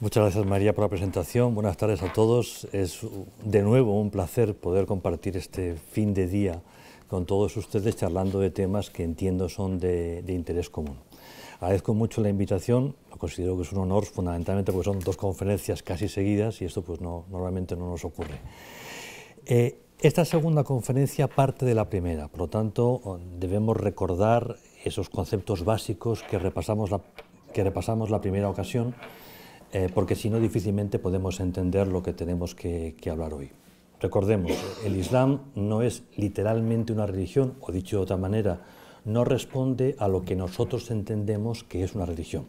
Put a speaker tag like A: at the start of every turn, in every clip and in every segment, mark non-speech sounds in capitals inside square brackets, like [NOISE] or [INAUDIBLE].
A: Muchas gracias María por la presentación. Buenas tardes a todos. Es de nuevo un placer poder compartir este fin de día con todos ustedes charlando de temas que entiendo son de, interés común. Agradezco mucho la invitación, lo considero que es un honor fundamentalmente porque son dos conferencias casi seguidas y esto pues no, normalmente no nos ocurre. Eh, esta segunda conferencia parte de la primera, por lo tanto debemos recordar esos conceptos básicos que repasamos que repasamos la primera ocasión eh, porque si no difícilmente podemos entender lo que tenemos que hablar hoy. Recordemos, el Islam no es literalmente una religión, o dicho de otra manera, no responde a lo que nosotros entendemos que es una religión.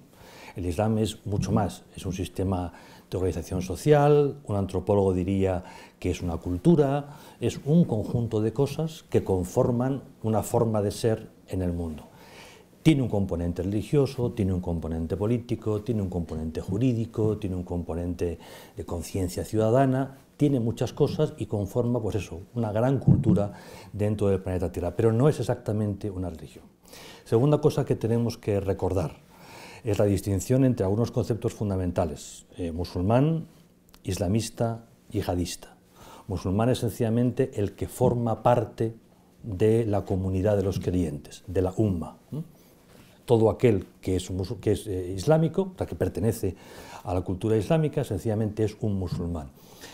A: El Islam es mucho más, es un sistema de organización social, un antropólogo diría que es una cultura, es un conjunto de cosas que conforman una forma de ser en el mundo tiene un componente religioso, tiene un componente político, tiene un componente jurídico, tiene un componente de conciencia ciudadana, tiene muchas cosas y conforma, pues eso, una gran cultura dentro del planeta Tierra, pero no es exactamente una religión. Segunda cosa que tenemos que recordar es la distinción entre algunos conceptos fundamentales, eh, musulmán, islamista, yihadista. Musulmán es sencillamente el que forma parte de la comunidad de los creyentes, de la umma todo aquel que es, eh, islámico, o que pertenece a la cultura islámica, sencillamente es un musulmán.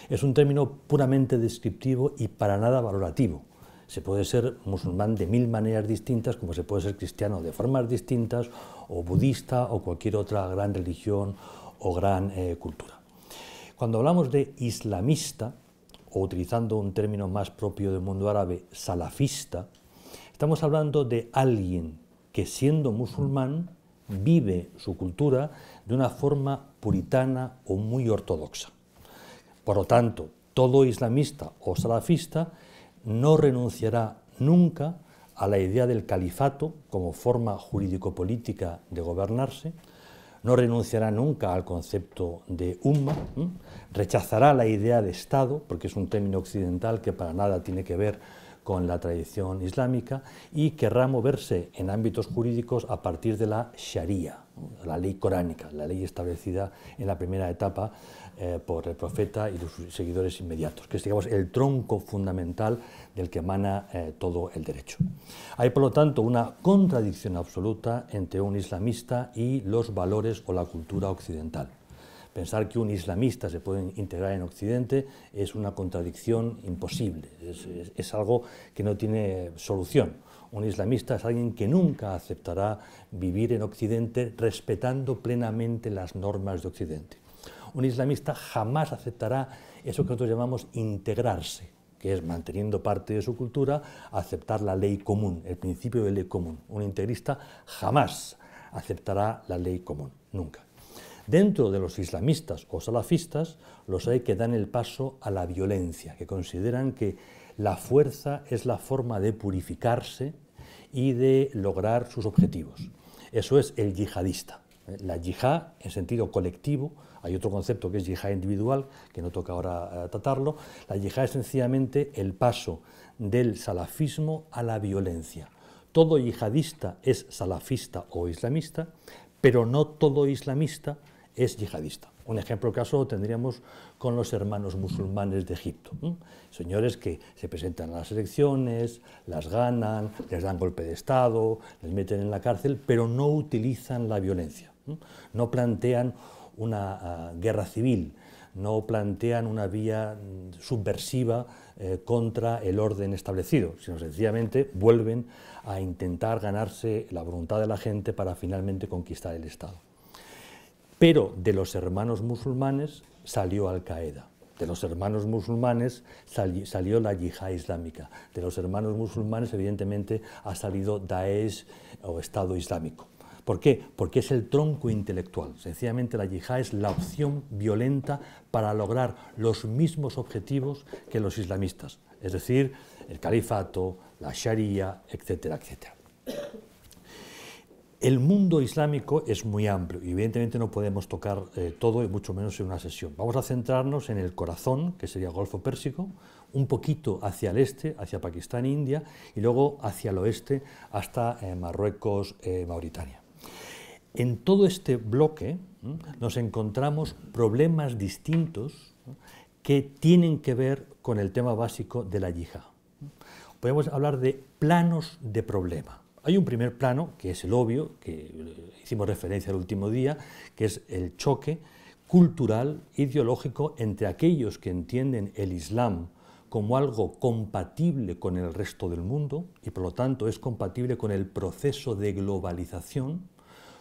A: Es un término puramente descriptivo y para nada valorativo. Se puede ser musulmán de mil maneras distintas, como se puede ser cristiano de formas distintas, o budista, o cualquier otra gran religión o gran eh, cultura. Cuando hablamos de islamista, o utilizando un término más propio del mundo árabe, salafista, estamos hablando de alguien que siendo musulmán vive su cultura de una forma puritana o muy ortodoxa. Por lo tanto, todo islamista o salafista no renunciará nunca a la idea del califato como forma jurídico-política de gobernarse, no renunciará nunca al concepto de umma, rechazará la idea de Estado, porque es un término occidental que para nada tiene que ver con la tradición islámica y querrá moverse en ámbitos jurídicos a partir de la Sharia, la ley coránica, la ley establecida en la primera etapa eh, por el profeta y sus seguidores inmediatos, que es digamos, el tronco fundamental del que emana eh, todo el derecho. Hay, por lo tanto, una contradicción absoluta entre un islamista y los valores o la cultura occidental. Pensar que un islamista se puede integrar en Occidente es una contradicción imposible, es, algo que no tiene solución. Un islamista es alguien que nunca aceptará vivir en Occidente respetando plenamente las normas de Occidente. Un islamista jamás aceptará eso que nosotros llamamos integrarse, que es manteniendo parte de su cultura, aceptar la ley común, el principio de ley común. Un integrista jamás aceptará la ley común, nunca. Dentro de los islamistas o salafistas, los hay que dan el paso a la violencia, que consideran que la fuerza es la forma de purificarse y de lograr sus objetivos. Eso es el yihadista. La yihad en sentido colectivo, hay otro concepto que es yihad individual, que no toca ahora eh, tratarlo, la yihad es sencillamente el paso del salafismo a la violencia. Todo yihadista es salafista o islamista, pero no todo islamista es yihadista. Un ejemplo caso tendríamos con los hermanos musulmanes de Egipto. Señores que se presentan a las elecciones, las ganan, les dan golpe de Estado, les meten en la cárcel, pero no utilizan la violencia. No plantean una ah, guerra civil, no plantean una vía mm, subversiva eh, contra el orden establecido, sino sencillamente vuelven a intentar ganarse la voluntad de la gente para finalmente conquistar el Estado. Pero de los hermanos musulmanes salió Al-Qaeda, de los hermanos musulmanes salió la yihad islámica, de los hermanos musulmanes evidentemente ha salido Daesh o Estado Islámico. ¿Por qué? Porque es el tronco intelectual. Sencillamente la yihad es la opción violenta para lograr los mismos objetivos que los islamistas, es decir, el califato, la sharia, etcétera, etcétera. El mundo islámico es muy amplio y evidentemente no podemos tocar eh, todo y mucho menos en una sesión. Vamos a centrarnos en el corazón, que sería el Golfo Pérsico, un poquito hacia el este, hacia Pakistán e India, y luego hacia el oeste hasta eh, Marruecos, eh, Mauritania. En todo este bloque nos encontramos problemas distintos que tienen que ver con el tema básico de la yihad. Podemos hablar de planos de problema. Hay un primer plano, que es el obvio, que eh, hicimos referencia el último día, que es el choque cultural, ideológico, entre aquellos que entienden el Islam como algo compatible con el resto del mundo y por lo tanto es compatible con el proceso de globalización.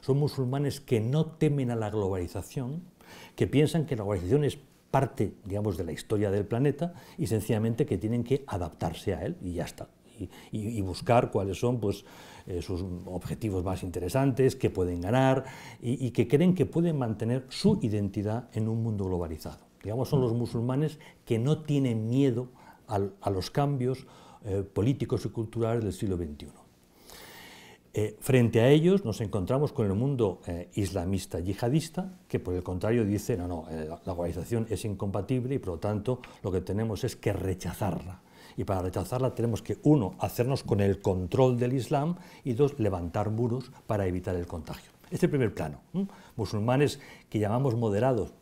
A: Son musulmanes que no temen a la globalización, que piensan que la globalización es parte, digamos, de la historia del planeta y sencillamente que tienen que adaptarse a él y ya está. Y, buscar cuáles son, pues, eh, sus objetivos más interesantes, que pueden ganar y, que creen que pueden mantener su identidad en un mundo globalizado. Digamos, son los musulmanes que no tienen miedo a los cambios eh, políticos y culturales del siglo XXI. Eh, frente a ellos nos encontramos con el mundo islamista yihadista, que por el contrario dice, no, no, la globalización es incompatible y por lo tanto lo que tenemos es que rechazarla. Y para rechazarla tenemos que, uno, hacernos con el control del Islam y dos, levantar muros para evitar el contagio. Este es el primer plano. Musulmanes que llamamos moderados,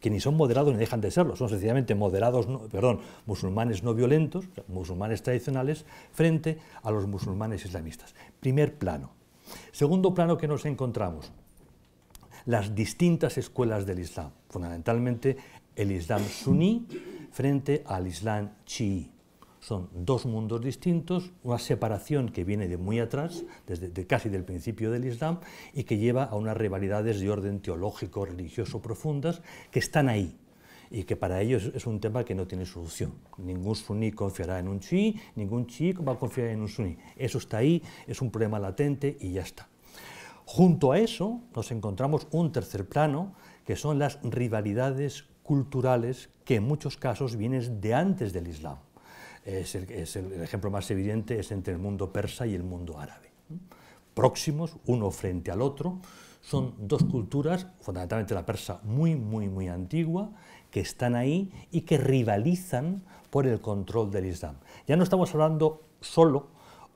A: que, ni son moderados ni dejan de serlo, son sencillamente moderados, perdón, musulmanes no violentos, musulmanes tradicionales, frente a los musulmanes islamistas. Primer plano. Segundo plano que nos encontramos, las distintas escuelas del Islam, fundamentalmente el Islam suní, frente al Islam chií. Son dos mundos distintos, una separación que viene de muy atrás, desde casi del principio del Islam, y que lleva a unas rivalidades de orden teológico, religioso profundas, que están ahí, y que para ellos es un tema que no tiene solución. Ningún suní confiará en un chií, ningún chií va a confiar en un suní. Eso está ahí, es un problema latente y ya está. Junto a eso nos encontramos un tercer plano, que son las rivalidades culturales que en muchos casos vienen de antes del Islam. el, ejemplo más evidente es entre el mundo persa y el mundo árabe. Próximos, uno frente al otro, son dos culturas, fundamentalmente la persa muy, muy, muy antigua, que están ahí y que rivalizan por el control del Islam. Ya no estamos hablando solo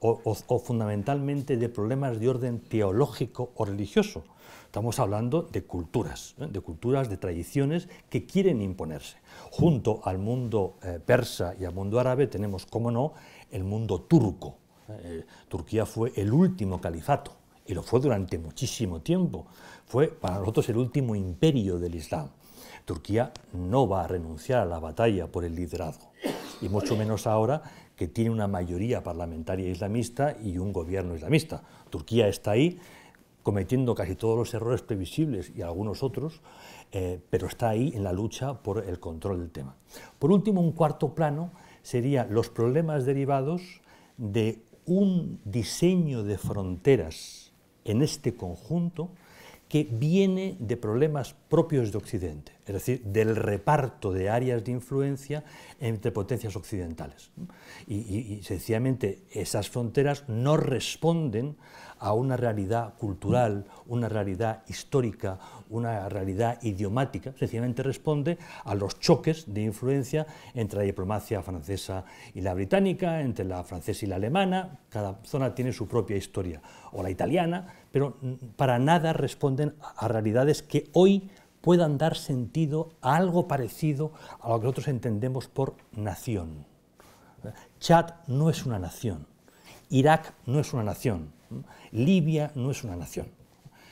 A: o fundamentalmente de problemas de orden teológico o religioso, Estamos hablando de culturas, ¿eh? de culturas, de tradiciones que quieren imponerse. Junto al mundo eh, persa y al mundo árabe tenemos, como no, el mundo turco. ¿eh? Turquía fue el último califato y lo fue durante muchísimo tiempo. Fue para nosotros el último imperio del Islam. Turquía no va a renunciar a la batalla por el liderazgo, y mucho menos ahora que tiene una mayoría parlamentaria islamista y un gobierno islamista. Turquía está ahí cometiendo casi todos los errores previsibles y algunos otros, eh, pero está ahí en la lucha por el control del tema. Por último, un cuarto plano sería los problemas derivados de un diseño de fronteras en este conjunto que viene de problemas propios de Occidente, es decir, del reparto de áreas de influencia entre potencias occidentales. Y, sencillamente esas fronteras no responden a una realidad cultural, una realidad histórica, una realidad idiomática, sencillamente responde a los choques de influencia entre la diplomacia francesa y la británica, entre la francesa y la alemana, cada zona tiene su propia historia, o la italiana, pero para nada responden a realidades que hoy puedan dar sentido a algo parecido a lo que nosotros entendemos por nación. Chad no es una nación, Irak no es una nación, Libia no es una nación.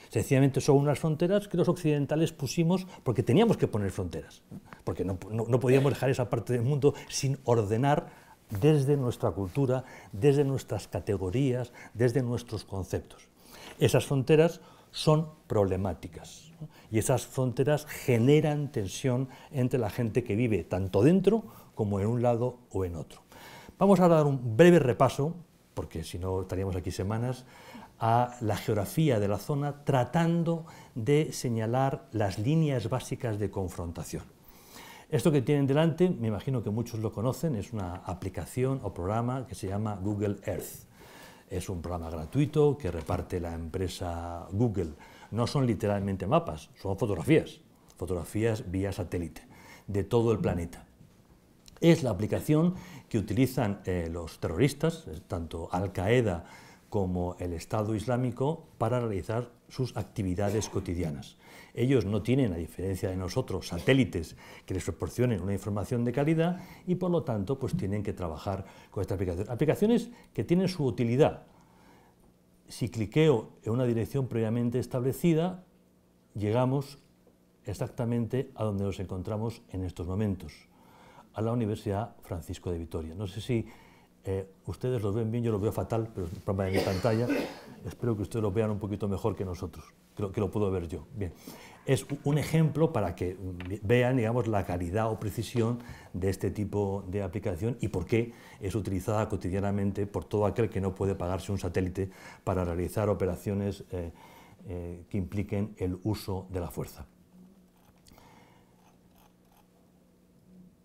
A: Sencillamente son unas fronteras que los occidentales pusimos porque teníamos que poner fronteras, porque no, podíamos dejar esa parte del mundo sin ordenar desde nuestra cultura, desde nuestras categorías, desde nuestros conceptos. Esas fronteras son problemáticas y esas fronteras generan tensión entre la gente que vive tanto dentro como en un lado o en otro. Vamos a dar un breve repaso, porque si no estaríamos aquí semanas, a la geografía de la zona tratando de señalar las líneas básicas de confrontación. Esto que tienen delante, me imagino que muchos lo conocen, es una aplicación o programa que se llama Google Earth. Es un programa gratuito que reparte la empresa Google. No son literalmente mapas, son fotografías, fotografías vía satélite, de todo el planeta. Es la aplicación que utilizan eh, los terroristas, tanto Al Qaeda, como el Estado Islámico para realizar sus actividades cotidianas. Ellos no tienen, a diferencia de nosotros, satélites que les proporcionen una información de calidad y por lo tanto pues tienen que trabajar con esta aplicaciones. Aplicaciones que tienen su utilidad. Si cliqueo en una dirección previamente establecida, llegamos exactamente a donde nos encontramos en estos momentos, a la Universidad Francisco de Vitoria. No sé si eh, ustedes lo ven bien, yo lo veo fatal, pero es un problema de mi pantalla. Espero que ustedes lo vean un poquito mejor que nosotros, creo que lo puedo ver yo. Bien, es un ejemplo para que mm, vean, digamos, la calidad o precisión de este tipo de aplicación y por qué es utilizada cotidianamente por todo aquel que no puede pagarse un satélite para realizar operaciones eh, eh, que impliquen el uso de la fuerza.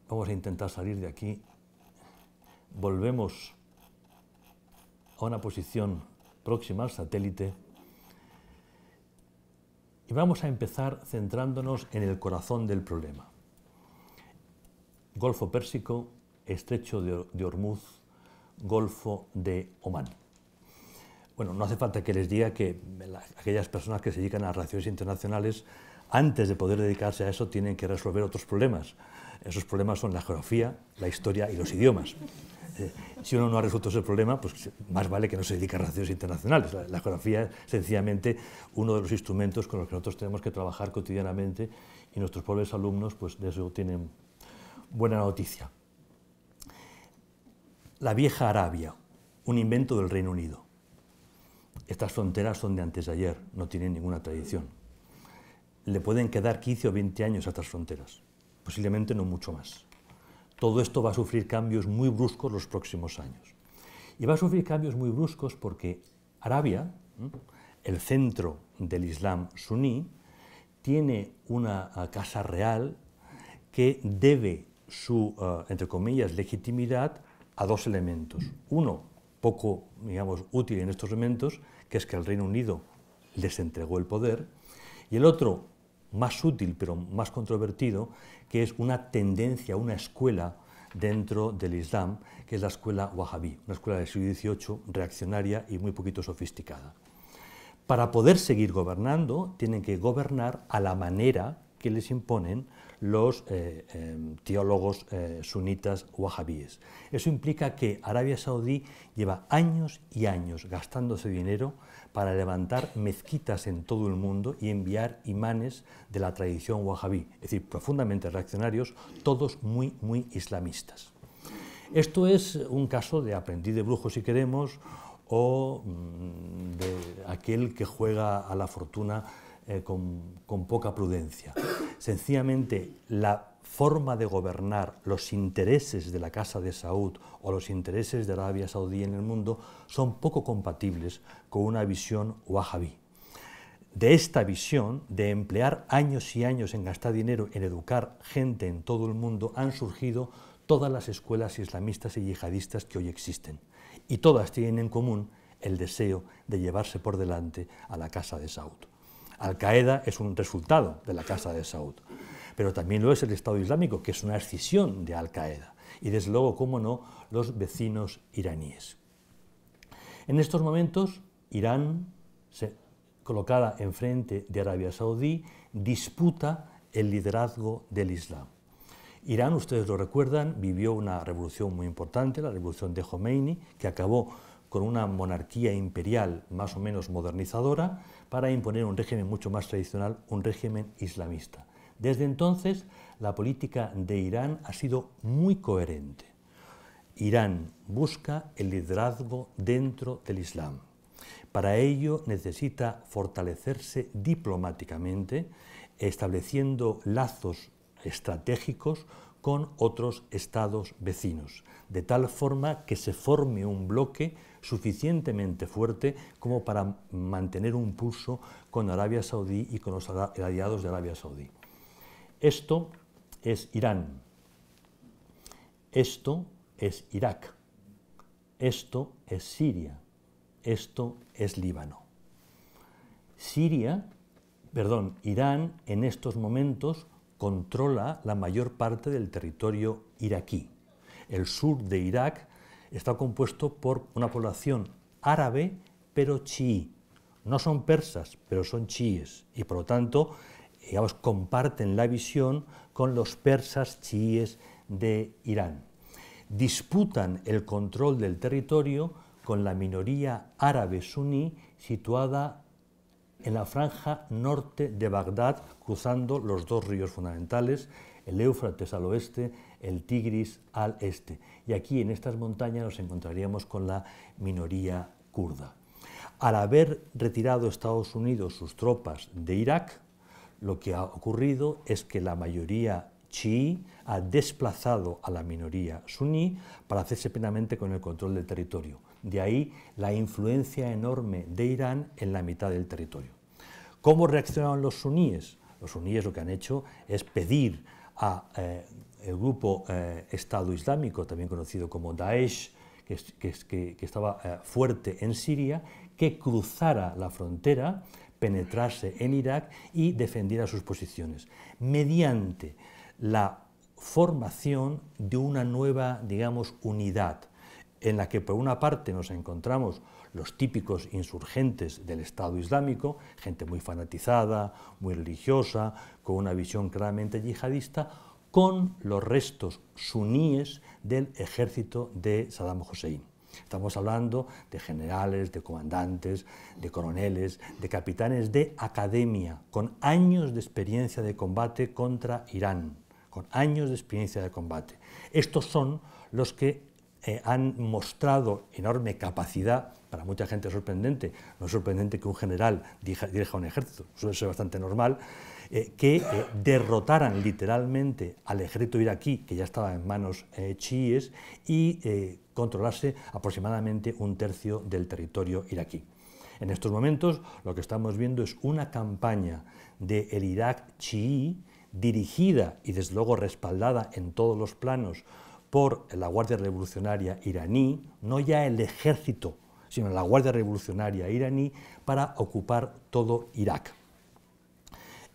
A: Vamos a intentar salir de aquí volvemos a una posición próxima al satélite y vamos a empezar centrándonos en el corazón del problema. Golfo Pérsico, estrecho de Hormuz, Golfo de Omán. Bueno, no hace falta que les diga que aquellas personas que se dedican a relaciones internacionales, antes de poder dedicarse a eso, tienen que resolver otros problemas. Esos problemas son la geografía, la historia y los idiomas. Eh, si uno no ha resuelto ese problema, pues más vale que no se dedique a relaciones internacionales. La, geografía es sencillamente uno de los instrumentos con los que nosotros tenemos que trabajar cotidianamente y nuestros pobres alumnos, pues de eso tienen buena noticia. La vieja Arabia, un invento del Reino Unido. Estas fronteras son de antes de ayer, no tienen ninguna tradición. Le pueden quedar 15 o 20 años a estas fronteras, posiblemente no mucho más todo esto va a sufrir cambios muy bruscos los próximos años. Y va a sufrir cambios muy bruscos porque Arabia, el centro del Islam suní, tiene una ah, casa real que debe su, ah, entre comillas, legitimidad a dos elementos. Uno, poco, digamos, útil en estos momentos, que es que el Reino Unido les entregó el poder, y el otro, más útil pero más controvertido, que es una tendencia, una escuela dentro del Islam, que es la escuela wahhabí, una escuela del siglo XVIII reaccionaria y muy poquito sofisticada. Para poder seguir gobernando, tienen que gobernar a la manera que les imponen los eh, em, teólogos eh, sunitas wahabíes. Eso implica que Arabia Saudí lleva años y años gastándose dinero para levantar mezquitas en todo el mundo y enviar imanes de la tradición wahabí, es decir, profundamente reaccionarios, todos muy, muy islamistas. Esto es un caso de aprendiz de brujo, si queremos, o mm, de aquel que juega a la fortuna eh, con, con, poca prudencia. Sencillamente, la forma de gobernar los intereses de la Casa de Saud o los intereses de Arabia Saudí en el mundo son poco compatibles con una visión wahhabí. De esta visión de emplear años y años en gastar dinero en educar gente en todo el mundo han surgido todas las escuelas islamistas y yihadistas que hoy existen. Y todas tienen en común el deseo de llevarse por delante a la Casa de Saud. Al-Qaeda es un resultado de la Casa de Saud, pero también lo es el Estado Islámico, que es una escisión de Al-Qaeda, y desde luego, cómo no, los vecinos iraníes. En estos momentos, Irán, se, colocada enfrente de Arabia Saudí, disputa el liderazgo del Islam. Irán, ustedes lo recuerdan, vivió una revolución muy importante, la revolución de Khomeini, que acabó con una monarquía imperial más o menos modernizadora, para imponer un régimen mucho más tradicional, un régimen islamista. Desde entonces, la política de Irán ha sido muy coherente. Irán busca el liderazgo dentro del Islam. Para ello necesita fortalecerse diplomáticamente, estableciendo lazos estratégicos con otros estados vecinos, de tal forma que se forme un bloque suficientemente fuerte como para mantener un pulso con Arabia Saudí y con los aliados de Arabia Saudí. Esto es Irán, esto es Irak, esto es Siria, esto es Líbano. Siria, perdón, Irán en estos momentos controla la mayor parte del territorio iraquí. El sur de Irak está compuesto por una población árabe, pero chií. No son persas, pero son chiíes. Y por lo tanto, comparten la visión con los persas chiíes de Irán. Disputan el control del territorio con la minoría árabe suní situada en la franja norte de Bagdad, cruzando los dos ríos fundamentales, el Éufrates al oeste, el Tigris al este. Y aquí en estas montañas nos encontraríamos con la minoría kurda. Al haber retirado Estados Unidos sus tropas de Irak, lo que ha ocurrido es que la mayoría chií ha desplazado a la minoría suní para hacerse plenamente con el control del territorio. De ahí la influencia enorme de Irán en la mitad del territorio. ¿Cómo reaccionaron los suníes? Los suníes lo que han hecho es pedir a eh, grupo eh, Estado Islámico, también conocido como Daesh, que, estaba eh, fuerte en Siria, que cruzara la frontera, penetrase en Irak y defendiera sus posiciones, mediante la formación de una nueva, digamos, unidad, en la que por una parte nos encontramos los típicos insurgentes del Estado Islámico, gente muy fanatizada, muy religiosa, con una visión claramente yihadista, con los restos suníes del ejército de Saddam Hussein. Estamos hablando de generales, de comandantes, de coroneles, de capitanes de academia, con años de experiencia de combate contra Irán, con años de experiencia de combate. Estos son los que eh, han mostrado enorme capacidad, para mucha gente sorprendente, no es sorprendente que un general dirija, un ejército, suele ser bastante normal, eh, que eh, derrotaran literalmente al ejército iraquí, que ya estaba en manos chiíes, y controlarse aproximadamente un tercio del territorio iraquí. En estos momentos lo que estamos viendo es una campaña del Irak chií dirigida y desde luego respaldada en todos los planos por la Guardia Revolucionaria iraní, no ya el ejército, sino la Guardia Revolucionaria iraní, para ocupar todo Irak.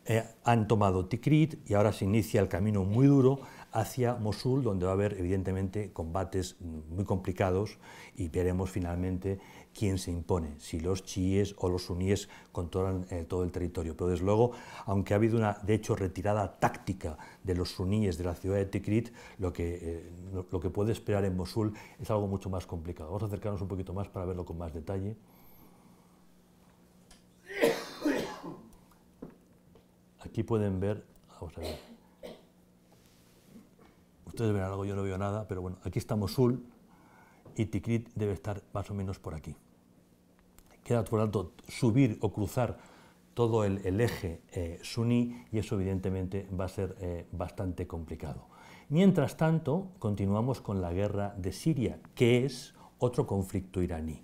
A: Eh, han tomado Tikrit y ahora se inicia el camino muy duro hacia Mosul, donde va a haber evidentemente combates muy complicados y veremos finalmente quién se impone, si los chiíes o los suníes controlan eh, todo el territorio. Pero desde luego, aunque ha habido una, de hecho, retirada táctica de los suníes de la ciudad de Tikrit, lo que, eh, lo, que puede esperar en Mosul es algo mucho más complicado. Vamos a acercarnos un poquito más para verlo con más detalle. Aquí pueden ver, a ver, ustedes ven algo, yo no veo nada, pero bueno, aquí está Mosul, y Tikrit debe estar más o menos por aquí. Queda, por tanto, subir o cruzar todo el, eje eh, suní y eso evidentemente va a ser eh, bastante complicado. Mientras tanto, continuamos con la guerra de Siria, que es otro conflicto iraní.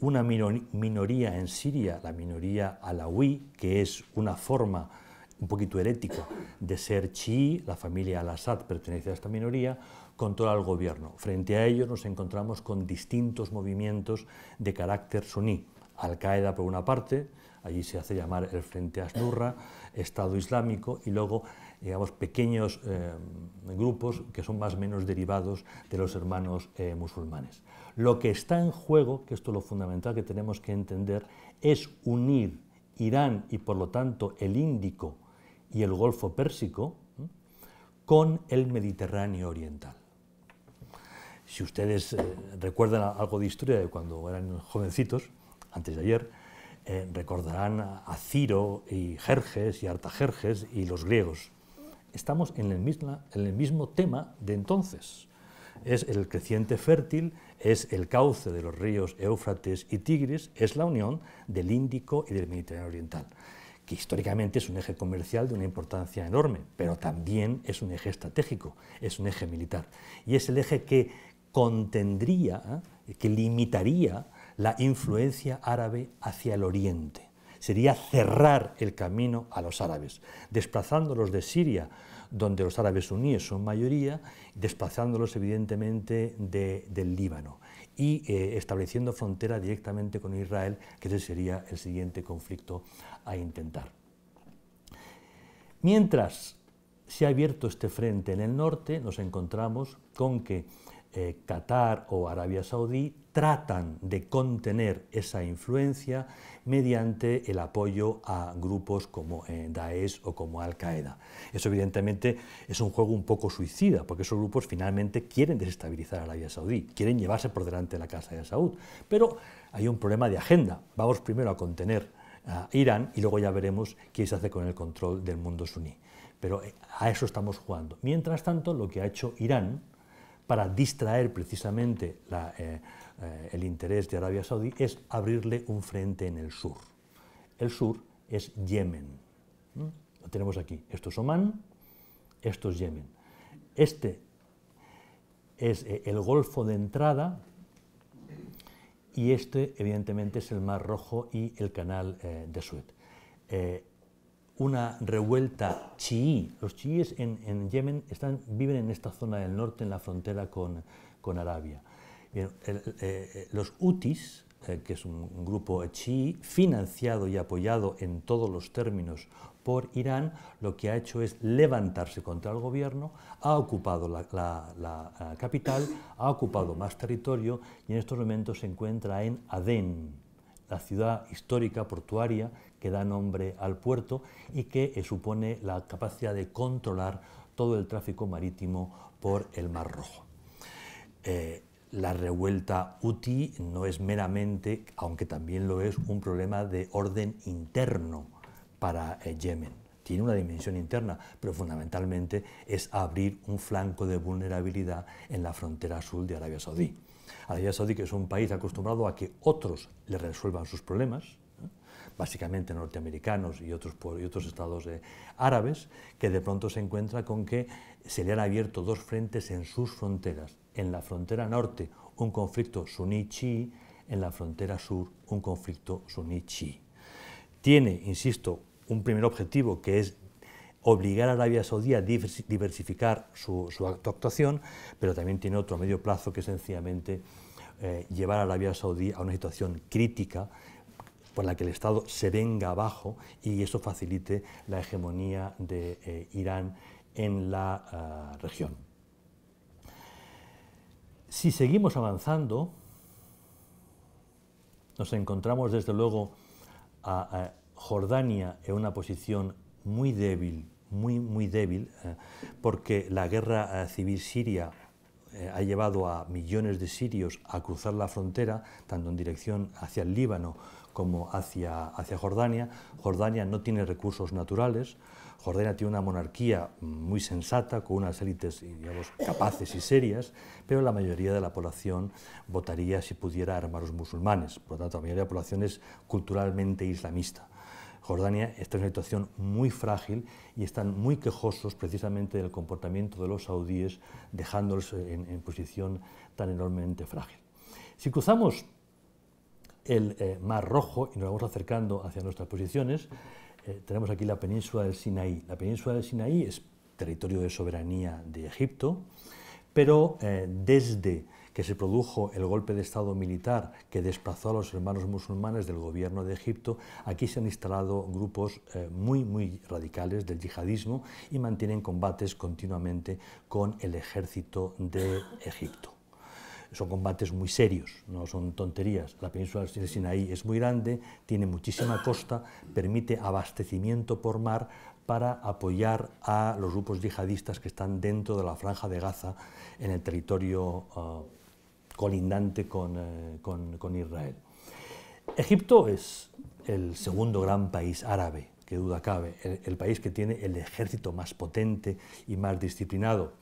A: Una minoría en Siria, la minoría alawí, que es una forma un poquito herética de ser chií, la familia al-Assad pertenece a esta minoría, controla el gobierno. Frente a ellos nos encontramos con distintos movimientos de carácter suní. Al-Qaeda por una parte, allí se hace llamar el Frente Asnurra, Estado Islámico y luego, pequeños eh, grupos que son más o menos derivados de los hermanos eh, musulmanes. Lo que está en juego, que esto es lo fundamental que tenemos que entender, es unir Irán y por lo tanto el Índico y el Golfo Pérsico con el Mediterráneo Oriental. Si ustedes eh, recuerdan algo de historia de cuando eran jovencitos, antes de ayer, eh, recordarán a Ciro y Jerjes y Artajerjes y los griegos. Estamos en el, misma, en el mismo tema de entonces. Es el creciente fértil, es el cauce de los ríos Éufrates y Tigris, es la unión del Índico y del Mediterráneo Oriental que históricamente es un eje comercial de una importancia enorme, pero también es un eje estratégico, es un eje militar. Y es el eje que contendría, que limitaría la influencia árabe hacia el oriente. Sería cerrar el camino a los árabes, desplazándolos de Siria, donde los árabes suníes son mayoría, desplazándolos evidentemente del Líbano y eh, estableciendo frontera directamente con Israel, que ese sería el siguiente conflicto a intentar. Mientras se ha abierto este frente en el norte, nos encontramos con que eh, Qatar o Arabia Saudí tratan de contener esa influencia mediante el apoyo a grupos como eh, Daesh o como Al-Qaeda. Eso evidentemente es un juego un poco suicida, porque esos grupos finalmente quieren desestabilizar a Arabia Saudí, quieren llevarse por delante la Casa de Saud, pero hay un problema de agenda. Vamos primero a contener a Irán y luego ya veremos qué se hace con el control del mundo suní. Pero eh, a eso estamos jugando. Mientras tanto, lo que ha hecho Irán para distraer precisamente eh, eh, el interés de Arabia Saudí es abrirle un frente en el sur. El sur es Yemen. Lo tenemos aquí. Esto es Omán, esto es Yemen. Este es eh, el Golfo de entrada y este evidentemente es el Mar Rojo y el Canal de Suez una revuelta chií. Los chiíes en, Yemen viven en esta zona del norte, en la frontera con, Arabia. Eh, eh, los hutis, eh, que es un, grupo chií financiado y apoyado en todos los términos por Irán, lo que ha hecho es levantarse contra el gobierno, ha ocupado la capital, ha ocupado más territorio y en estos momentos se encuentra en Adén, la ciudad histórica portuaria que da nombre al puerto y que eh, supone la capacidad de controlar todo el tráfico marítimo por el Mar Rojo. Eh, la revuelta UTI no es meramente, aunque también lo es, un problema de orden interno para eh, Yemen. Tiene una dimensión interna, pero fundamentalmente es abrir un flanco de vulnerabilidad en la frontera sur de Arabia Saudí. Arabia Saudí que es un país acostumbrado a que otros le resuelvan sus problemas, básicamente norteamericanos y otros, otros estados eh, árabes, que de pronto se encuentra con que se le han abierto dos frentes en sus fronteras. En la frontera norte, un conflicto suní en la frontera sur, un conflicto suní Tiene, insisto, un primer objetivo que es obligar a Arabia Saudí a diversificar su, actuación, pero también tiene otro a medio plazo que es sencillamente eh, llevar a Arabia Saudí a una situación crítica por la que el Estado se venga abajo y eso facilite la hegemonía de eh, Irán en la ah, región. Si seguimos avanzando, nos encontramos desde luego a, Jordania en una posición muy débil, muy, muy débil, eh, porque la guerra eh, civil siria ha llevado a millones de sirios a cruzar la frontera, tanto en dirección hacia el Líbano como hacia, hacia Jordania. Jordania no tiene recursos naturales, Jordania tiene una monarquía muy sensata, con unas élites capaces y serias, pero la mayoría de la población votaría si pudiera armar a los musulmanes. Por lo tanto, la mayoría de la población es culturalmente islamista. Jordania está en una situación muy frágil y están muy quejosos precisamente del comportamiento de los saudíes, dejándolos en, en posición tan enormemente frágil. Si cruzamos el eh, Mar Rojo y nos vamos acercando hacia nuestras posiciones, eh, tenemos aquí la península del Sinaí. La península del Sinaí es territorio de soberanía de Egipto, pero eh, desde que se produjo el golpe de Estado militar que desplazó a los hermanos musulmanes del gobierno de Egipto, aquí se han instalado grupos muy, muy radicales del yihadismo y mantienen combates continuamente con el ejército de Egipto son combates muy serios, no son tonterías. La península de Sinaí es muy grande, tiene muchísima costa, permite abastecimiento por mar para apoyar a los grupos yihadistas que están dentro de la franja de Gaza en el territorio ah, colindante eh, con, Israel. Egipto es el segundo gran país árabe, que duda cabe, el, país que tiene el ejército más potente y más disciplinado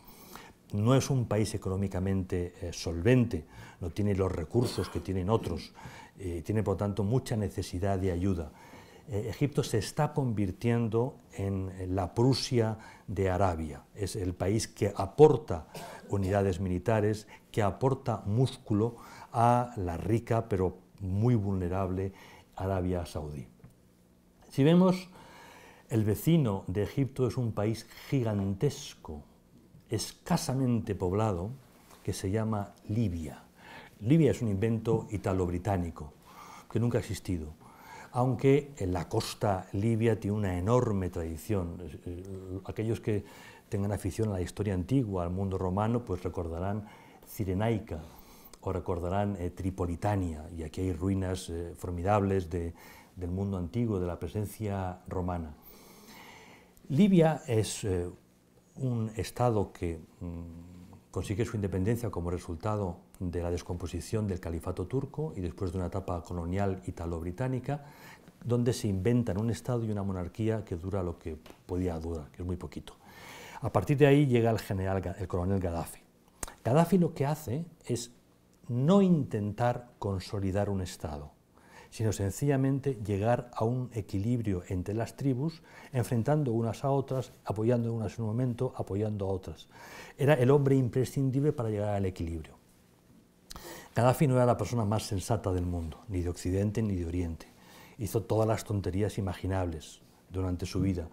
A: no es un país económicamente eh, solvente, no tiene los recursos que tienen otros, y tiene por tanto mucha necesidad de ayuda. Eh, Egipto se está convirtiendo en la Prusia de Arabia, es el país que aporta unidades militares, que aporta músculo a la rica pero muy vulnerable Arabia Saudí. Si vemos, el vecino de Egipto es un país gigantesco, escasamente poblado que se llama Libia. Libia es un invento italo-británico que nunca ha existido, aunque en la costa libia tiene una enorme tradición. Eh, aquellos que tengan afición a la historia antigua, al mundo romano, pues recordarán Cirenaica o recordarán eh, Tripolitania, y aquí hay ruinas eh, formidables del mundo antiguo, de la presencia romana. Libia es un Estado que mm, consigue su independencia como resultado de la descomposición del califato turco y después de una etapa colonial italo-británica, donde se inventan un Estado y una monarquía que dura lo que podía durar, que es muy poquito. A partir de ahí llega el, general, el coronel Gaddafi. Gaddafi lo que hace es no intentar consolidar un Estado, sino sencillamente llegar a un equilibrio entre las tribus, enfrentando unas a otras, apoyando unas en un momento, apoyando a otras. Era el hombre imprescindible para llegar al equilibrio. Gaddafi no era la persona más sensata del mundo, ni de Occidente ni de Oriente. Hizo todas las tonterías imaginables durante su vida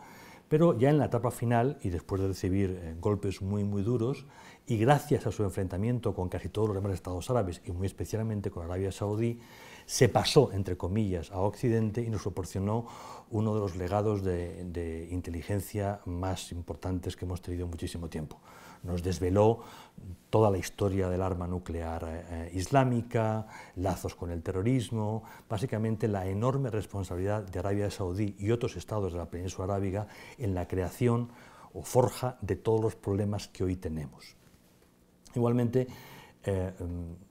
A: pero ya en la etapa final y después de recibir eh, golpes muy muy duros y gracias a su enfrentamiento con casi todos los demás estados árabes y muy especialmente con Arabia Saudí, se pasó, entre comillas, a Occidente y nos proporcionó uno de los legados de, inteligencia más importantes que hemos tenido en muchísimo tiempo. Nos desveló toda la historia del arma nuclear eh, eh, islámica, lazos con el terrorismo, básicamente la enorme responsabilidad de Arabia Saudí y otros estados de la península arábiga en la creación o forja de todos los problemas que hoy tenemos. Igualmente, eh, mm,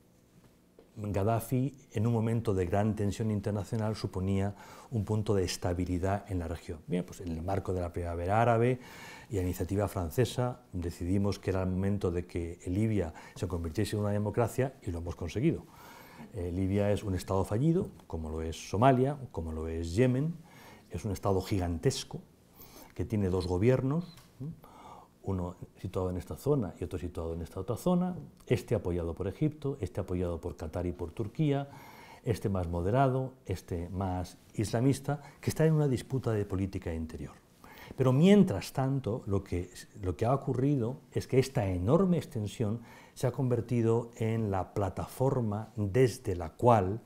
A: Gaddafi, en un momento de gran tensión internacional, suponía un punto de estabilidad en la región. Bien, pues en el marco de la primavera árabe y la iniciativa francesa decidimos que era el momento de que Libia se convirtiese en una democracia y lo hemos conseguido. Eh, Libia es un estado fallido, como lo es Somalia, como lo es Yemen, es un estado gigantesco que tiene dos gobiernos uno situado en esta zona y otro situado en esta otra zona, este apoyado por Egipto, este apoyado por Qatar y por Turquía, este más moderado, este más islamista, que está en una disputa de política interior. Pero mientras tanto, lo que, ha ocurrido es que esta enorme extensión se ha convertido en la plataforma desde la cual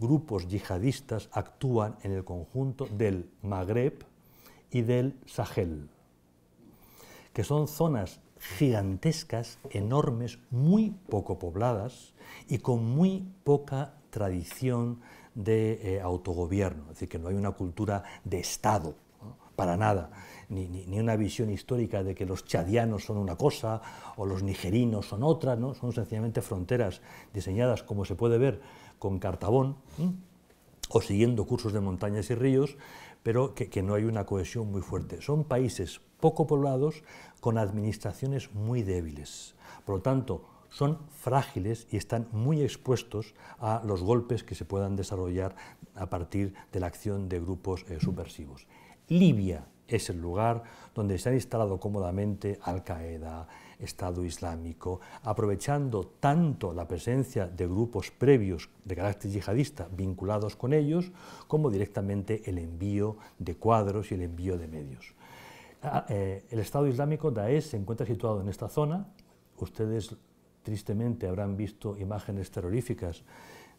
A: grupos yihadistas actúan en el conjunto del Magreb y del Sahel que son zonas gigantescas, enormes, muy poco pobladas y con muy poca tradición de eh, autogobierno, es decir, que no hay una cultura de Estado, para nada, ni, una visión histórica de que los chadianos son una cosa o los nigerinos son otra, ¿no? son sencillamente fronteras diseñadas, como se puede ver, con cartabón o siguiendo cursos de montañas y ríos, pero que, que no hay una cohesión muy fuerte. Son países poco poblados con administraciones muy débiles. Por lo tanto, son frágiles y están muy expuestos a los golpes que se puedan desarrollar a partir de la acción de grupos eh, subversivos. Libia es el lugar donde se han instalado cómodamente Al-Qaeda, Estado Islámico, aprovechando tanto la presencia de grupos previos de carácter yihadista vinculados con ellos, como directamente el envío de cuadros y el envío de medios. Ah, eh, el Estado Islámico Daesh se encuentra situado en esta zona. Ustedes tristemente habrán visto imágenes terroríficas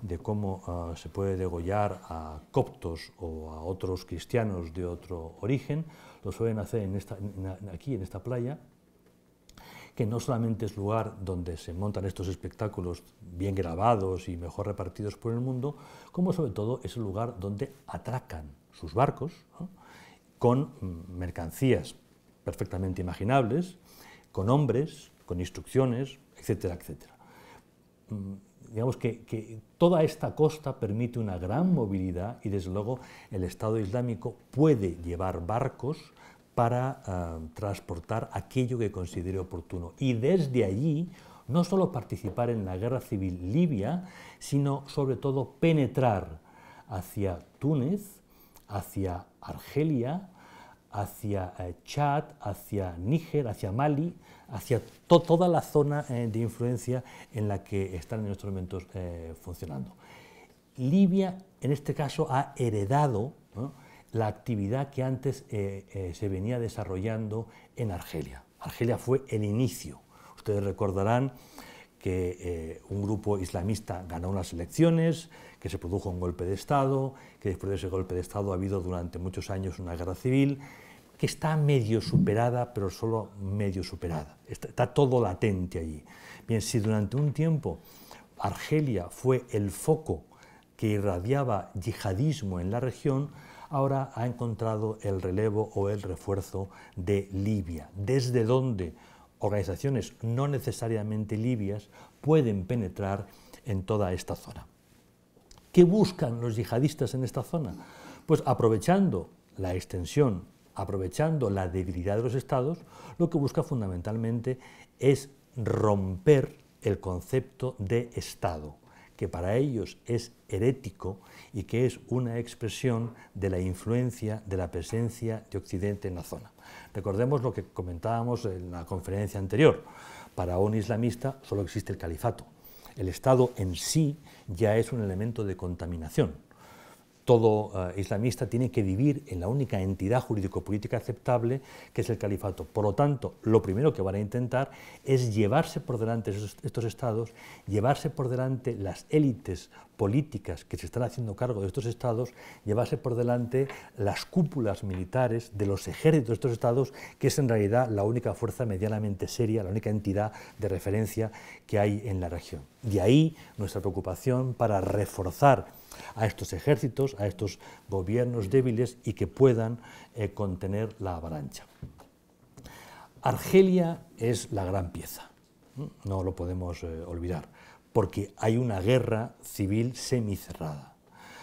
A: de cómo ah, se puede degollar a coptos o a otros cristianos de otro origen. Lo suelen hacer aquí, en esta playa, que no solamente es lugar donde se montan estos espectáculos bien grabados y mejor repartidos por el mundo, como sobre todo es el lugar donde atracan sus barcos con mercancías perfectamente imaginables, con hombres, con instrucciones, etcétera, etcétera. Mm, digamos que, toda esta costa permite una gran movilidad y desde luego el Estado Islámico puede llevar barcos para eh, transportar aquello que considere oportuno. Y desde allí no solo participar en la guerra civil libia, sino sobre todo penetrar hacia Túnez, hacia Argelia, hacia eh, Chad, hacia Níger, hacia Mali, hacia toda la zona eh, de influencia en la que están en estos momentos eh, funcionando. Libia, en este caso, ha heredado la actividad que antes se venía desarrollando en Argelia. Argelia fue el inicio. Ustedes recordarán que eh, un grupo islamista ganó unas elecciones, que se produjo un golpe de Estado, que después de ese golpe de Estado ha habido durante muchos años una guerra civil, que está medio superada, pero solo medio superada. Está, todo latente allí. Bien, si durante un tiempo Argelia fue el foco que irradiaba yihadismo en la región, ahora ha encontrado el relevo o el refuerzo de Libia, desde donde organizaciones no necesariamente libias pueden penetrar en toda esta zona. ¿Qué buscan los yihadistas en esta zona? Pues aprovechando la extensión, aprovechando la debilidad de los estados, lo que busca fundamentalmente es romper el concepto de Estado que para ellos es herético y que es una expresión de la influencia de la presencia de Occidente en la zona. Recordemos lo que comentábamos en la conferencia anterior. Para un islamista solo existe el califato. El Estado en sí ya es un elemento de contaminación todo ah, islamista tiene que vivir en la única entidad jurídico-política aceptable que es el califato. Por lo tanto, lo primero que van a intentar es llevarse por delante estos estados, llevarse por delante las élites políticas que se están haciendo cargo de estos estados, llevarse por delante las cúpulas militares de los ejércitos de estos estados, que es en realidad la única fuerza medianamente seria, la única entidad de referencia que hay en la región. De ahí nuestra preocupación para reforzar a estos ejércitos, a estos gobiernos débiles y que puedan eh, contener la avalancha. Argelia es la gran pieza, no lo podemos eh, olvidar, porque hay una guerra civil semicerrada.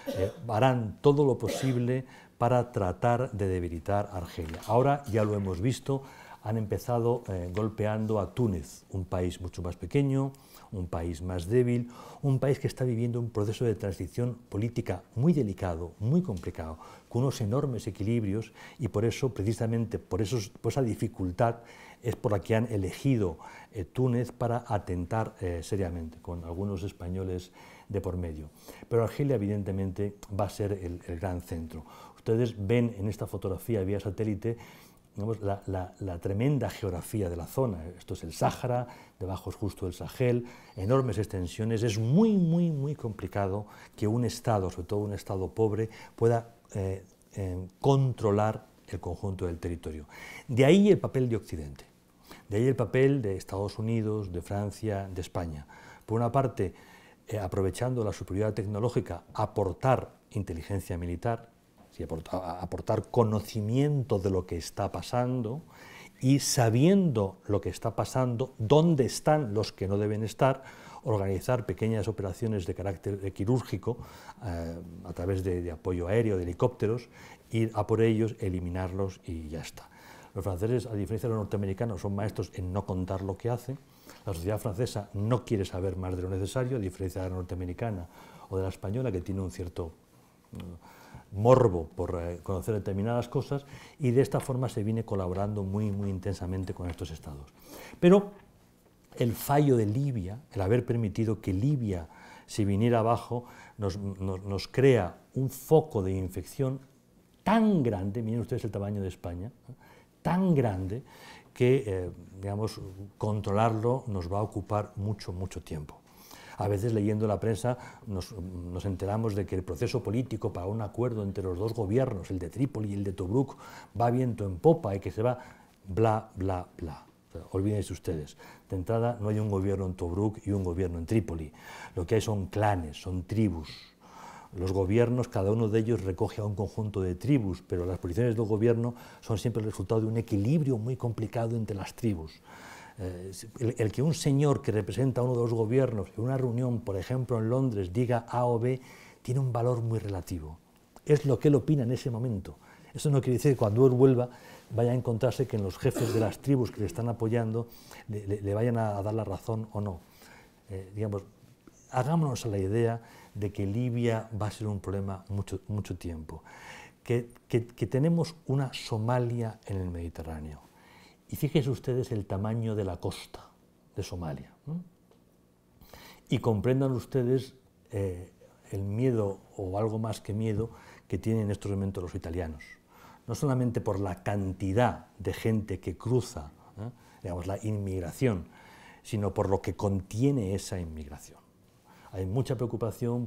A: Eh, harán todo lo posible para tratar de debilitar Argelia. Ahora ya lo hemos visto, han empezado golpeando a Túnez, un país mucho más pequeño, un país más débil, un país que está viviendo un proceso de transición política muy delicado, muy complicado, con unos enormes equilibrios y por eso, precisamente por, eso, esa dificultad, es por la que han elegido eh, Túnez para atentar eh, seriamente, con algunos españoles de por medio. Pero Argelia, evidentemente, va a ser el, el gran centro. Ustedes ven en esta fotografía vía satélite la, tremenda geografía de la zona. Esto es el Sáhara, debajo es justo el Sahel, enormes extensiones. Es muy, muy, muy complicado que un Estado, sobre todo un Estado pobre, pueda eh, eh, controlar el conjunto del territorio. De ahí el papel de Occidente, de ahí el papel de Estados Unidos, de Francia, de España. Por una parte, eh, aprovechando la superioridad tecnológica, aportar inteligencia militar, y aportar conocimiento de lo que está pasando y sabiendo lo que está pasando, dónde están los que no deben estar, organizar pequeñas operaciones de carácter eh, quirúrgico eh, a través de, apoyo aéreo, de helicópteros, ir a por ellos, eliminarlos y ya está. Los franceses, a diferencia de los norteamericanos, son maestros en no contar lo que hacen. La sociedad francesa no quiere saber más de lo necesario, a diferencia de la norteamericana o de la española, que tiene un cierto... Mm, morbo por eh, conocer determinadas cosas y de esta forma se viene colaborando muy, muy intensamente con estos estados. Pero el fallo de Libia, el haber permitido que Libia si viniera abajo, nos, crea un foco de infección tan grande, miren ustedes el tamaño de España, tan grande que, eh, digamos, controlarlo nos va a ocupar mucho, mucho tiempo. A veces leyendo la prensa nos, enteramos de que el proceso político para un acuerdo entre los dos gobiernos, el de Trípoli y el de Tobruk, va viento en popa y que se va bla, bla, bla. olvídense ustedes, de entrada no hay un gobierno en Tobruk y un gobierno en Trípoli. Lo que hay son clanes, son tribus, los gobiernos, cada uno de ellos recoge a un conjunto de tribus, pero las posiciones del gobierno son siempre el resultado de un equilibrio muy complicado entre las tribus. Eh, el, que un señor que representa a uno de los gobiernos en una reunión, por ejemplo en Londres, diga A o B, tiene un valor muy relativo. Es lo que él opina en ese momento. Eso no quiere decir que cuando él vuelva vaya a encontrarse que en los jefes de las tribus que le están apoyando le, vayan a, dar la razón o no. Eh, digamos, hagámonos a la idea de que Libia va a ser un problema mucho, mucho tiempo, que tenemos una Somalia en el Mediterráneo. Y fíjense ustedes el tamaño de la costa de Somalia. Y comprendan ustedes eh, el miedo, o algo más que miedo, que tienen estos momentos los italianos. No solamente por la cantidad de gente que cruza, ¿eh? digamos, la inmigración, sino por lo que contiene esa inmigración. Hay mucha preocupación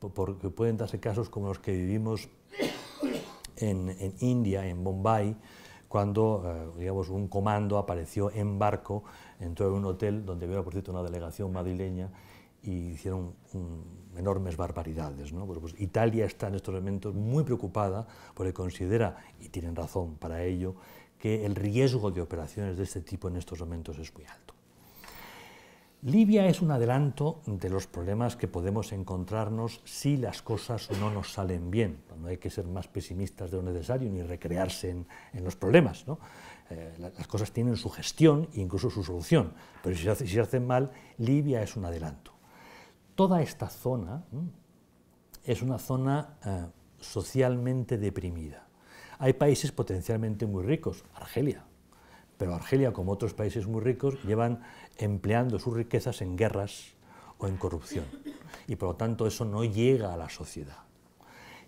A: porque pueden darse casos como los que vivimos en India, en Bombay, cuando eh, digamos, un comando apareció en barco, entró en un hotel donde había, por una delegación madrileña y hicieron enormes barbaridades. Pues Italia está en estos momentos muy preocupada porque considera, y tienen razón para ello, que el riesgo de operaciones de este tipo en estos momentos es muy alto. Libia es un adelanto de los problemas que podemos encontrarnos si las cosas no nos salen bien. No hay que ser más pesimistas de lo necesario ni recrearse en, los problemas. Eh, las cosas tienen su gestión e incluso su solución, pero si se, hacen mal, Libia es un adelanto. Toda esta zona es una zona eh, socialmente deprimida. Hay países potencialmente muy ricos, Argelia, pero Argelia, como otros países muy ricos, llevan empleando sus riquezas en guerras o en corrupción. Y por lo tanto eso no llega a la sociedad.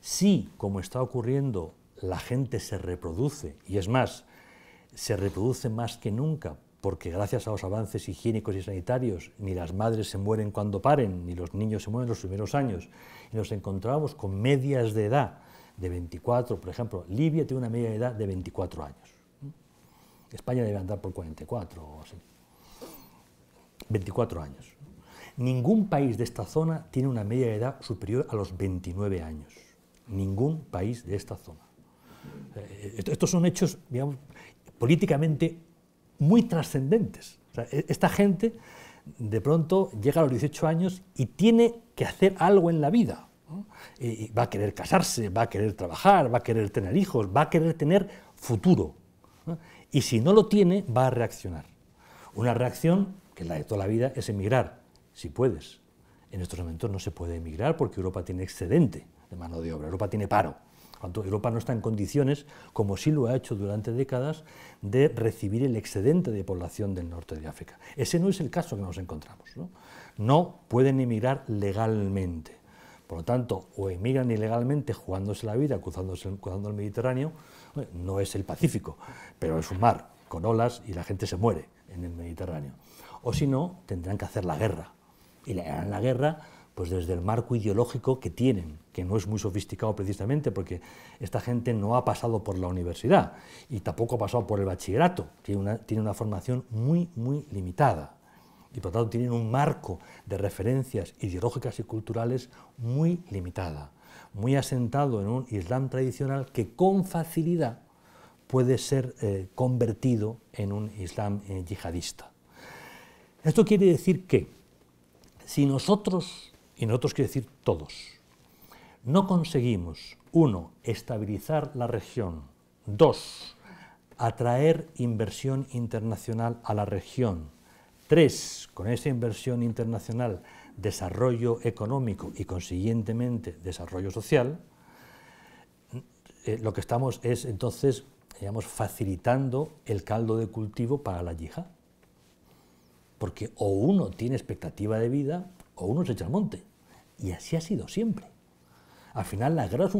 A: Si, como está ocurriendo, la gente se reproduce, y es más, se reproduce más que nunca, porque gracias a los avances higiénicos y sanitarios, ni las madres se mueren cuando paren, ni los niños se mueren en los primeros años, y nos encontramos con medias de edad de 24, por ejemplo, Libia tiene una media de edad de 24 años. España debe andar por 44 o así. 24 años. Ningún país de esta zona tiene una media de edad superior a los 29 años. Ningún país de esta zona. Eh, estos son hechos, digamos, políticamente muy trascendentes. E, esta gente de pronto llega a los 18 años y tiene que hacer algo en la vida. Eh, va a querer casarse, va a querer trabajar, va a querer tener hijos, va a querer tener futuro. Y si no lo tiene, va a reaccionar. Una reacción que la de toda la vida, es emigrar, si puedes. En estos momentos no se puede emigrar porque Europa tiene excedente de mano de obra, Europa tiene paro. Cuando Europa no está en condiciones, como sí lo ha hecho durante décadas, de recibir el excedente de población del norte de África. Ese no es el caso que nos encontramos. No, no pueden emigrar legalmente. Por lo tanto, o emigran ilegalmente jugándose la vida, cruzándose, cruzando el Mediterráneo, no es el Pacífico, pero es un mar con olas y la gente se muere en el Mediterráneo o si no, tendrán que hacer la guerra. Y le harán la guerra pues desde el marco ideológico que tienen, que no es muy sofisticado precisamente, porque esta gente no ha pasado por la universidad y tampoco ha pasado por el bachillerato, tiene una, tiene una formación muy, muy limitada y por tanto tienen un marco de referencias ideológicas y culturales muy limitada, muy asentado en un Islam tradicional que con facilidad puede ser eh, convertido en un Islam eh, yihadista. Esto quiere decir que si nosotros, y nosotros quiere decir todos, no conseguimos, uno, estabilizar la región, dos, atraer inversión internacional a la región, tres, con esa inversión internacional, desarrollo económico y consiguientemente desarrollo social, eh, lo que estamos es entonces, digamos, facilitando el caldo de cultivo para la yihad. Porque o uno tiene expectativa de vida o uno se echa al monte. Y así ha sido siempre. Al final la guerra es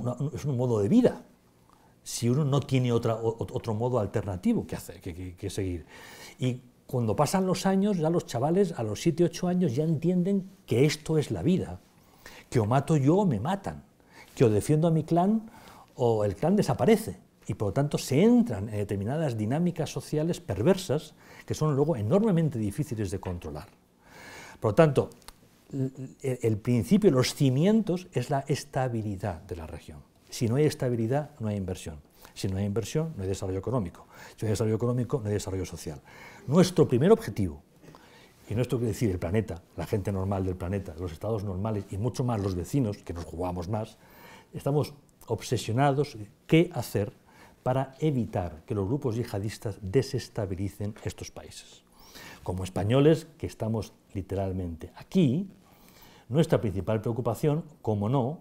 A: un, modo de vida. Si uno no tiene otro modo alternativo que, hacer, que, seguir. Y cuando pasan los años, ya los chavales a los 7, 8 años ya entienden que esto es la vida, que o mato yo o me matan, que o defiendo a mi clan o el clan desaparece. Y por lo tanto se entran en determinadas dinámicas sociales perversas que son luego enormemente difíciles de controlar. Por lo tanto, el, principio, los cimientos, es la estabilidad de la región. Si no hay estabilidad, no hay inversión. Si no hay inversión, no hay desarrollo económico. Si no hay desarrollo económico, no hay desarrollo social. Nuestro primer objetivo, y no esto quiere decir el planeta, la gente normal del planeta, los estados normales y mucho más los vecinos, que nos jugamos más, estamos obsesionados qué hacer para evitar que los grupos yihadistas desestabilicen estos países. Como españoles, que estamos literalmente aquí, nuestra principal preocupación, como no,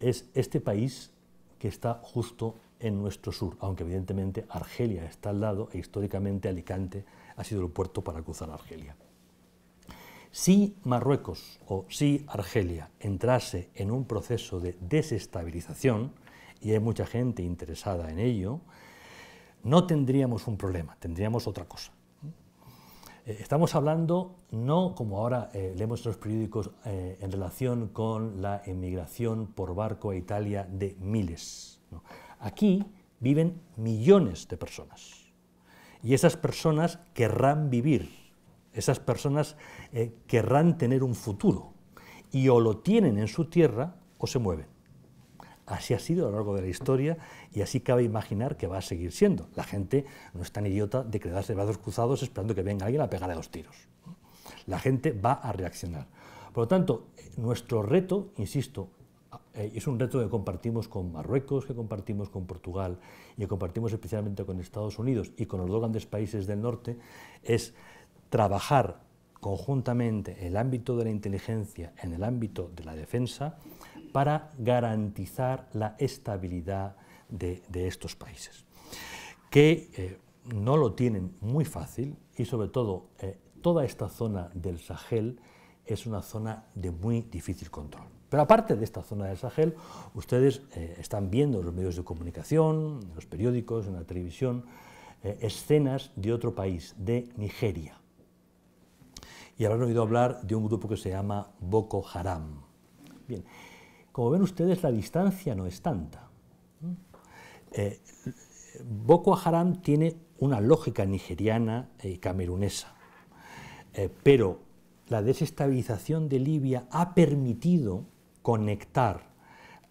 A: es este país que está justo en nuestro sur, aunque evidentemente Argelia está al lado e históricamente Alicante ha sido el puerto para cruzar Argelia. Si Marruecos o si Argelia entrase en un proceso de desestabilización, y hay mucha gente interesada en ello, no tendríamos un problema, tendríamos otra cosa. Eh, estamos hablando no como ahora eh, leemos en los periódicos eh, en relación con la emigración por barco a Italia de miles. Aquí viven millones de personas y esas personas querrán vivir, esas personas querrán tener un futuro y o lo tienen en su tierra o se mueven. Así ha sido a lo largo de la historia y así cabe imaginar que va a seguir siendo. La gente no es tan idiota de quedarse de brazos cruzados esperando que venga alguien a pegarle los tiros. La gente va a reaccionar. Por lo tanto, nuestro reto, insisto, eh, es un reto que compartimos con Marruecos, que compartimos con Portugal y que compartimos especialmente con Estados Unidos y con los dos grandes países del norte, es trabajar conjuntamente en el ámbito de la inteligencia, en el ámbito de la defensa, para garantizar la estabilidad de, estos países, que eh, no lo tienen muy fácil y sobre todo eh, toda esta zona del Sahel es una zona de muy difícil control. Pero aparte de esta zona del Sahel, ustedes eh, están viendo en los medios de comunicación, en los periódicos, en la televisión, escenas de otro país, de Nigeria. Y habrán oído hablar de un grupo que se llama Boko Haram. Bien, como ven ustedes, la distancia no es tanta. Eh, Boko Haram tiene una lógica nigeriana y camerunesa, eh, pero la desestabilización de Libia ha permitido conectar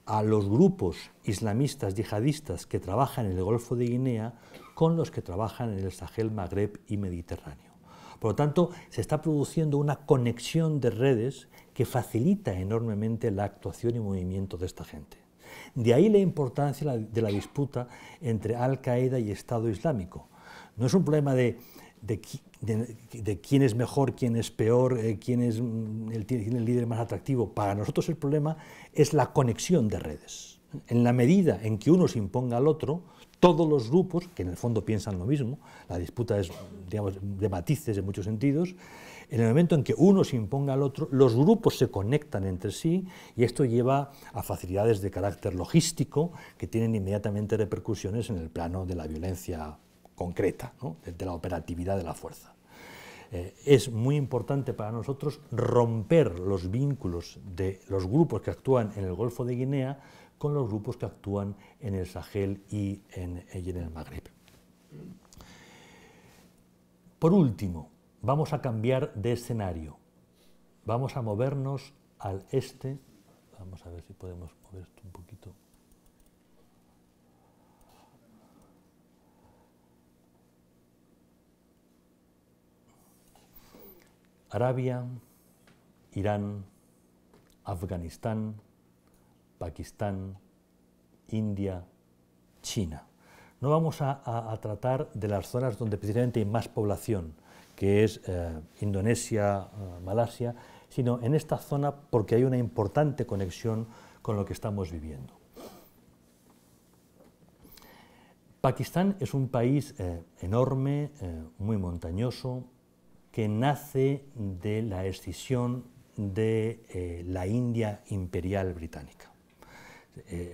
A: a los grupos islamistas yihadistas que trabajan en el Golfo de Guinea con los que trabajan en el Sahel, Magreb y Mediterráneo. Por lo tanto, se está produciendo una conexión de redes que facilita enormemente la actuación y movimiento de esta gente. De ahí la importancia de la disputa entre Al-Qaeda y Estado Islámico. No es un problema de, quién es mejor, quién es peor, eh, mm, quién es el, líder más atractivo. Para nosotros el problema es la conexión de redes. En la medida en que uno se imponga al otro, todos los grupos, que en el fondo piensan lo mismo, la disputa es digamos, de matices en muchos sentidos, en el momento en que uno se imponga al otro, los grupos se conectan entre sí y esto lleva a facilidades de carácter logístico que tienen inmediatamente repercusiones en el plano de la violencia concreta, de la operatividad de la fuerza. Eh, es muy importante para nosotros romper los vínculos de los grupos que actúan en el Golfo de Guinea con los grupos que actúan en el Sahel y en el Magreb. Por último, vamos a cambiar de escenario. Vamos a movernos al este. Vamos a ver si podemos mover esto un poquito. Arabia, Irán, Afganistán, Pakistán, India, China. No vamos a, tratar de las zonas donde precisamente hay más población, que es eh, Indonesia, eh, Malasia, sino en esta zona porque hay una importante conexión con lo que estamos viviendo. Pakistán es un país eh, enorme, muy montañoso, que nace de la escisión de la India imperial británica.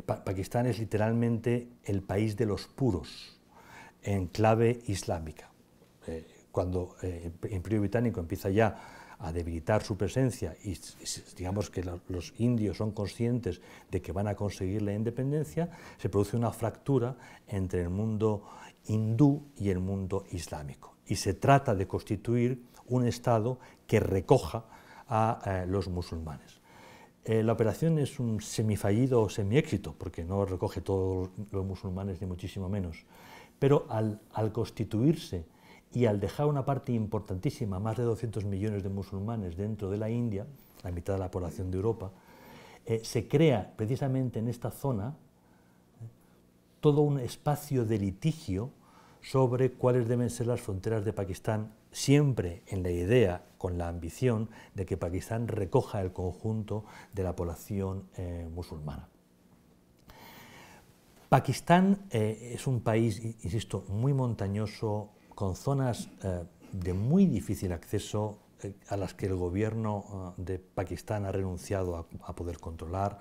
A: Pakistán es literalmente el país de los puros en clave islámica cuando eh, el Imperio Británico empieza ya a debilitar su presencia y digamos que los indios son conscientes de que van a conseguir la independencia, se produce una fractura entre el mundo hindú y el mundo islámico. Y se trata de constituir un Estado que recoja a eh, los musulmanes. Eh, la operación es un semifallido o semiéxito, porque no recoge todos los musulmanes ni muchísimo menos, pero al constituirse y al dejar una parte importantísima, más de 200 millones de musulmanes dentro de la India, la mitad de la población de Europa, eh, se crea precisamente en esta zona eh, todo un espacio de litigio sobre cuáles deben ser las fronteras de Pakistán, siempre en la idea, con la ambición, de que Pakistán recoja el conjunto de la población eh, musulmana. Pakistán es un país, insisto, muy montañoso, con zonas eh, de muy difícil acceso eh, a las que el gobierno eh, de Pakistán ha renunciado a, poder controlar,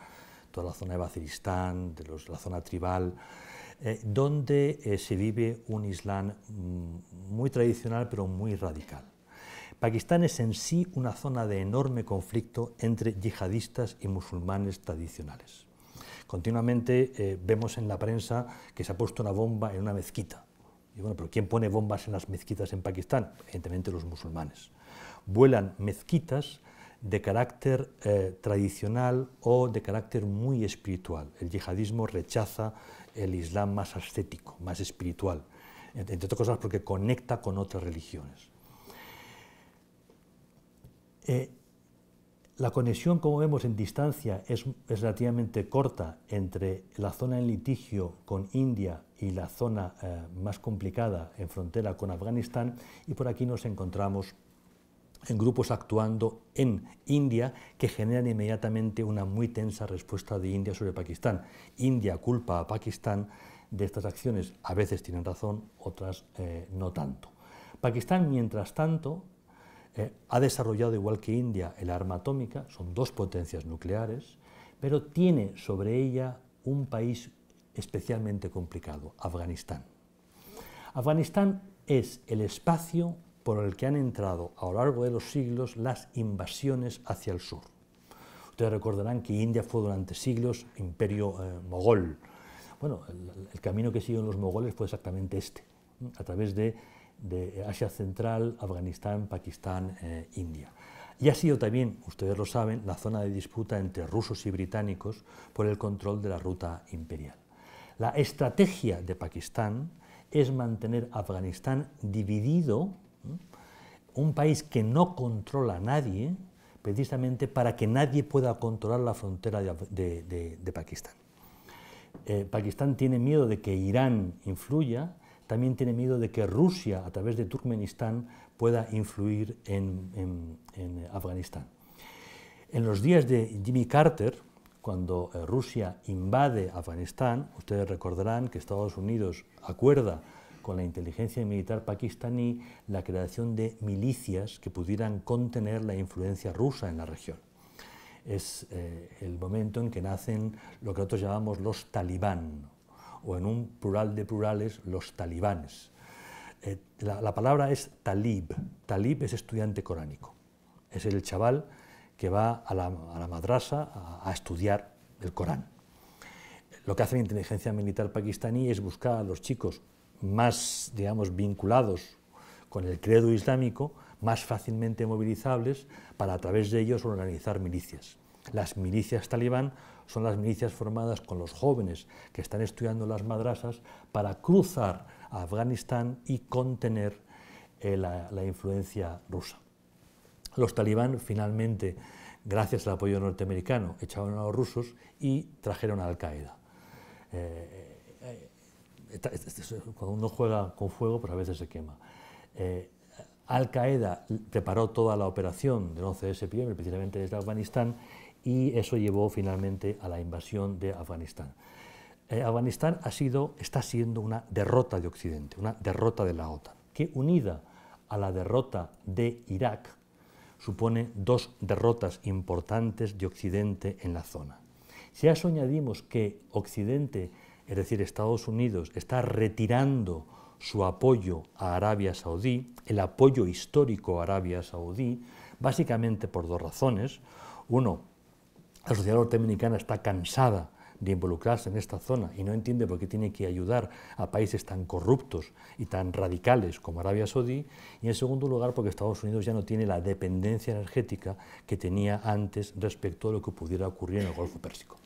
A: toda la zona de Baziristán, de la zona tribal, donde se vive un Islam mm, muy tradicional pero muy radical. Pakistán es en sí una zona de enorme conflicto entre yihadistas y musulmanes tradicionales. Continuamente vemos en la prensa que se ha puesto una bomba en una mezquita pero ¿quién pone bombas en las mezquitas en Pakistán? Evidentemente los musulmanes. Vuelan mezquitas de carácter eh, tradicional o de carácter muy espiritual. El yihadismo rechaza el islam más ascético, más espiritual, entre otras cosas porque conecta con otras religiones. Eh, la conexión, como vemos en distancia, es, relativamente corta entre la zona en litigio con India y la zona eh, más complicada en frontera con Afganistán y por aquí nos encontramos en grupos actuando en India que generan inmediatamente una muy tensa respuesta de India sobre Pakistán. India culpa a Pakistán de estas acciones, a veces tienen razón, otras eh, no tanto. Pakistán, mientras tanto, eh, ha desarrollado, igual que India, el arma atómica, son dos potencias nucleares, pero tiene sobre ella un país especialmente complicado, Afganistán. Afganistán es el espacio por el que han entrado a lo largo de los siglos las invasiones hacia el sur. Ustedes recordarán que India fue durante siglos imperio eh, mogol. Bueno, el, camino que siguieron los mogoles fue exactamente este, a través de de Asia Central, Afganistán, Pakistán, eh, India. Y ha sido también, ustedes lo saben, la zona de disputa entre rusos y británicos por el control de la ruta imperial. La estrategia de Pakistán es mantener Afganistán dividido, un país que no controla a nadie, precisamente para que nadie pueda controlar la frontera de, Pakistán. Eh, Pakistán tiene miedo de que Irán influya, también tiene miedo de que Rusia, a través de Turkmenistán, pueda influir en, Afganistán. En los días de Jimmy Carter, cuando eh, Rusia invade Afganistán, ustedes recordarán que Estados Unidos acuerda con la inteligencia militar pakistaní la creación de milicias que pudieran contener la influencia rusa en la región. Es eh, el momento en que nacen lo que nosotros llamamos los talibán o en un plural de plurales, los talibanes. Eh, la, palabra es talib. Talib es estudiante coránico. Es el chaval que va a la, madrasa a, estudiar el Corán. Lo que hace la inteligencia militar pakistaní es buscar a los chicos más, digamos, vinculados con el credo islámico, más fácilmente movilizables, para a través de ellos organizar milicias. Las milicias talibán son las milicias formadas con los jóvenes que están estudiando las madrasas para cruzar a Afganistán y contener eh, la, influencia rusa. Los talibán finalmente, gracias al apoyo norteamericano, echaron a los rusos y trajeron a Al-Qaeda. Eh, eh, cuando uno juega con fuego, pues a veces se quema. Al-Qaeda preparó toda la operación del 11 de septiembre, precisamente desde Afganistán, y eso llevó finalmente a la invasión de Afganistán. Eh, Afganistán ha sido, está siendo una derrota de Occidente, una derrota de la OTAN, que unida a la derrota de Irak supone dos derrotas importantes de Occidente en la zona. Si a eso añadimos que Occidente, es decir, Estados Unidos, está retirando su apoyo a Arabia Saudí, el apoyo histórico a Arabia Saudí, básicamente por dos razones. Uno, la sociedad norteamericana está cansada de involucrarse en esta zona y no entiende por qué tiene que ayudar a países tan corruptos y tan radicales como Arabia Saudí, y en segundo lugar porque Estados Unidos ya no tiene la dependencia energética que tenía antes respecto a lo que pudiera ocurrir en el Golfo Pérsico.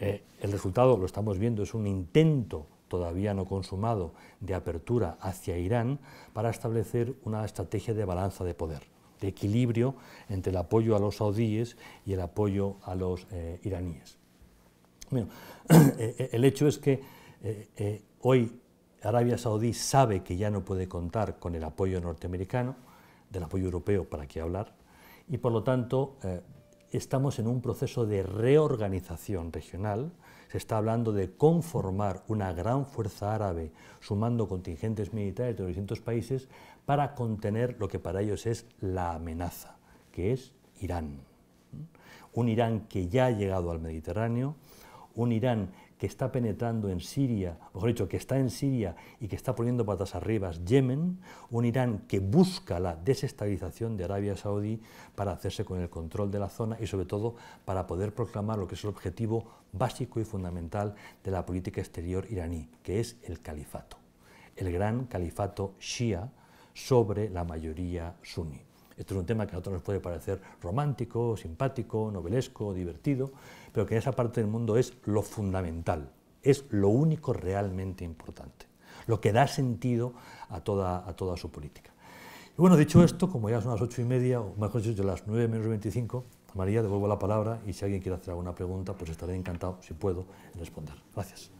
A: Eh, el resultado, lo estamos viendo, es un intento todavía no consumado de apertura hacia Irán para establecer una estrategia de balanza de poder de equilibrio entre el apoyo a los saudíes y el apoyo a los eh, iraníes. [CLEARS THROAT] Eh, eh, el hecho es que hoy Arabia Saudí sabe que ya no puede contar con el apoyo norteamericano, del apoyo europeo para qué hablar, y por lo tanto estamos en un proceso de reorganización regional. Se está hablando de conformar una gran fuerza árabe sumando contingentes militares de los distintos países para contener lo que para ellos es la amenaza, que es Irán. Un Irán que ya ha llegado al Mediterráneo, un Irán que está penetrando en Siria, mejor dicho, que está en Siria y que está poniendo patas arriba Yemen, un Irán que busca la desestabilización de Arabia Saudí para hacerse con el control de la zona y sobre todo para poder proclamar lo que es el objetivo básico y fundamental de la política exterior iraní, que es el califato, el gran califato shia sobre la mayoría suní. Esto es un tema que a otros nos puede parecer romántico, simpático, novelesco, divertido, pero que en esa parte del mundo es lo fundamental, es lo único realmente importante, lo que da sentido a toda, a toda su política. Y bueno, dicho esto, como ya son las ocho y media, o mejor dicho, las nueve menos veinticinco, María, devuelvo la palabra y si alguien quiere hacer alguna pregunta, pues estaré encantado, si puedo, en responder. Gracias.